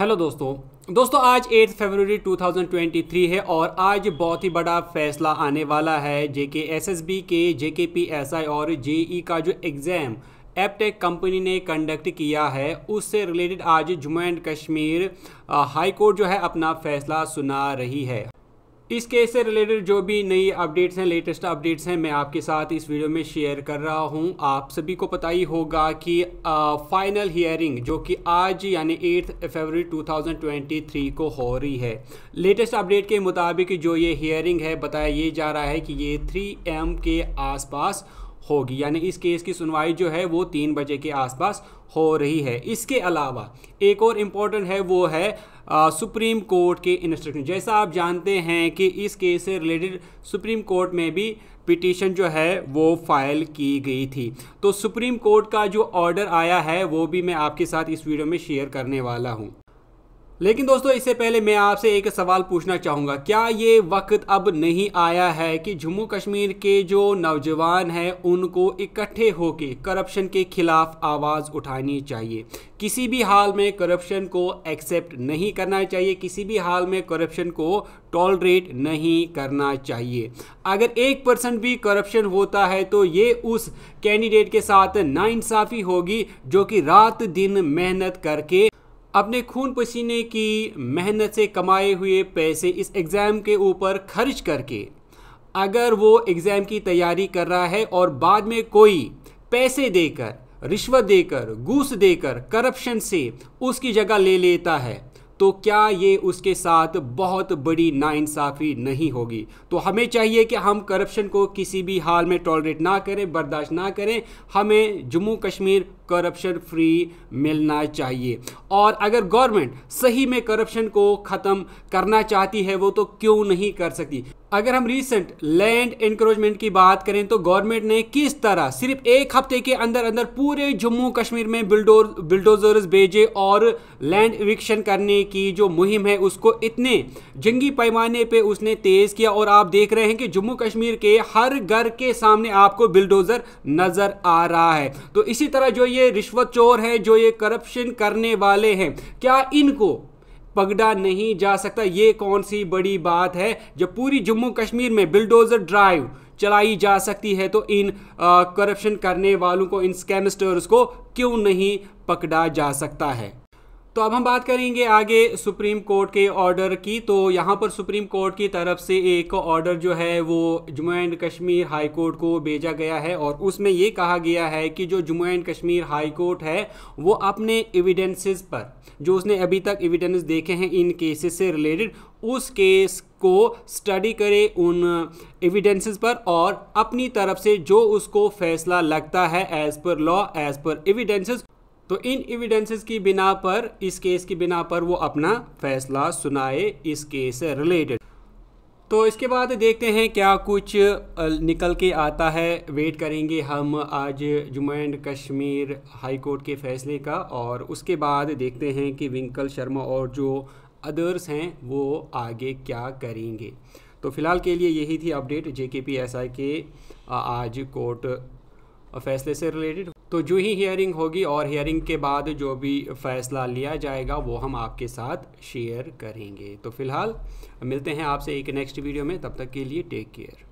hello दोस्तों दोस्तों आज 8 फरवरी 2023 है और आज बहुत ही बड़ा फैसला आने वाला है जेके एसएसबी के जेके पी एस आई और जेई e का जो एग्ज़ाम एपटेक कंपनी ने कंडक्ट किया है उससे रिलेटेड आज Jammu and Kashmir high court जो है अपना फैसला सुना रही है इस केस से रिलेटेड जो भी नई अपडेट्स हैं लेटेस्ट अपडेट्स हैं मैं आपके साथ इस वीडियो में शेयर कर रहा हूं आप सभी को पता ही होगा कि फाइनल हियरिंग जो कि आज यानी एट्थ फरवरी 2023 को हो रही है लेटेस्ट अपडेट के मुताबिक जो ये हियरिंग है बताया ये जा रहा है कि ये 3 एम के आसपास होगी यानी इस केस की सुनवाई जो है वो तीन बजे के आसपास हो रही है इसके अलावा एक और इम्पॉर्टेंट है वो है आ, सुप्रीम कोर्ट के इंस्ट्रक्शन जैसा आप जानते हैं कि इस केस से रिलेटेड सुप्रीम कोर्ट में भी पिटीशन जो है वो फाइल की गई थी तो सुप्रीम कोर्ट का जो ऑर्डर आया है वो भी मैं आपके साथ इस वीडियो में शेयर करने वाला हूँ लेकिन दोस्तों इससे पहले मैं आपसे एक सवाल पूछना चाहूँगा क्या ये वक्त अब नहीं आया है कि जम्मू कश्मीर के जो नौजवान हैं उनको इकट्ठे होकर करप्शन के खिलाफ आवाज़ उठानी चाहिए किसी भी हाल में करप्शन को एक्सेप्ट नहीं करना चाहिए किसी भी हाल में करप्शन को टॉलरेट नहीं करना चाहिए अगर एक परसेंट भी करप्शन होता है तो ये उस कैंडिडेट के साथ नाइंसाफ़ी होगी जो कि रात दिन मेहनत करके अपने खून पसीने की मेहनत से कमाए हुए पैसे इस एग्ज़ाम के ऊपर खर्च करके अगर वो एग्ज़ाम की तैयारी कर रहा है और बाद में कोई पैसे देकर रिश्वत देकर घूस देकर करप्शन से उसकी जगह ले लेता है तो क्या ये उसके साथ बहुत बड़ी नाइंसाफ़ी नहीं होगी तो हमें चाहिए कि हम करप्शन को किसी भी हाल में टॉलरेट ना करें बर्दाश्त ना करें हमें जम्मू कश्मीर करप्शन फ्री मिलना चाहिए और अगर गवर्नमेंट सही में करप्शन को ख़त्म करना चाहती है वो तो क्यों नहीं कर सकती अगर हम रिसेंट लैंड इंक्रोचमेंट की बात करें तो गवर्नमेंट ने किस तरह सिर्फ एक हफ्ते के अंदर अंदर पूरे जम्मू कश्मीर में बिल्डोर बिल्डोजर्स भेजे और लैंड इविक्शन करने की जो मुहिम है उसको इतने जंगी पैमाने पे उसने तेज़ किया और आप देख रहे हैं कि जम्मू कश्मीर के हर घर के सामने आपको बिल्डोज़र नज़र आ रहा है तो इसी तरह जो ये ये रिश्वत चोर हैं जो ये करप्शन करने वाले हैं क्या इनको पगड़ा नहीं जा सकता ये कौन सी बड़ी बात है जब पूरी जम्मू कश्मीर में बिल्डोजर ड्राइव चलाई जा सकती है तो इन करप्शन करने वालों को इन स्कैमस्टर्स को क्यों नहीं पकड़ा जा सकता है तो अब हम बात करेंगे आगे सुप्रीम कोर्ट के ऑर्डर की तो यहाँ पर सुप्रीम कोर्ट की तरफ से एक ऑर्डर जो है वो Jammu and Kashmir high court को भेजा गया है और उसमें ये कहा गया है कि जो Jammu and Kashmir high court है वो अपने एविडेंसेस पर जो उसने अभी तक एविडेंस देखे हैं इन केसेस से रिलेटेड उस केस को स्टडी करे उन एविडेंसेस पर और अपनी तरफ से जो उसको फैसला लगता है as per law as per evidences तो इन एविडेंसेस की बिना पर इस केस की बिना पर वो अपना फैसला सुनाए इस केस से रिलेटेड तो इसके बाद देखते हैं क्या कुछ निकल के आता है वेट करेंगे हम आज Jammu and Kashmir high court के फैसले का और उसके बाद देखते हैं कि विंकल शर्मा और जो अदर्स हैं वो आगे क्या करेंगे तो फिलहाल के लिए यही थी अपडेट जे के पी एस आई के आज कोर्ट फैसले से रिलेटेड तो जो ही हियरिंग होगी और हियरिंग के बाद जो भी फैसला लिया जाएगा वो हम आपके साथ शेयर करेंगे तो फिलहाल मिलते हैं आपसे एक नेक्स्ट वीडियो में तब तक के लिए टेक केयर